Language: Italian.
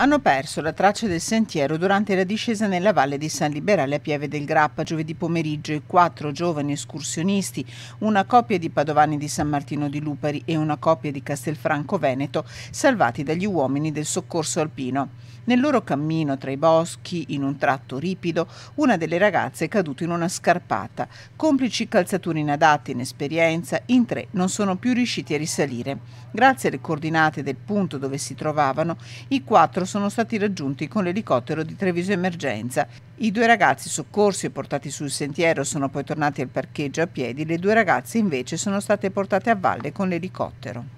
hanno perso la traccia del sentiero durante la discesa nella valle di San Liberale a Pieve del Grappa giovedì pomeriggio i quattro giovani escursionisti, una coppia di padovani di San Martino di Lupari e una coppia di Castelfranco Veneto, salvati dagli uomini del soccorso alpino. Nel loro cammino tra i boschi, in un tratto ripido, una delle ragazze è caduta in una scarpata. Complici calzature inadatte, inesperienza, in tre non sono più riusciti a risalire. Grazie alle coordinate del punto dove si trovavano, i quattro sono stati raggiunti con l'elicottero di Treviso Emergenza. I due ragazzi soccorsi e portati sul sentiero sono poi tornati al parcheggio a piedi, le due ragazze invece sono state portate a valle con l'elicottero.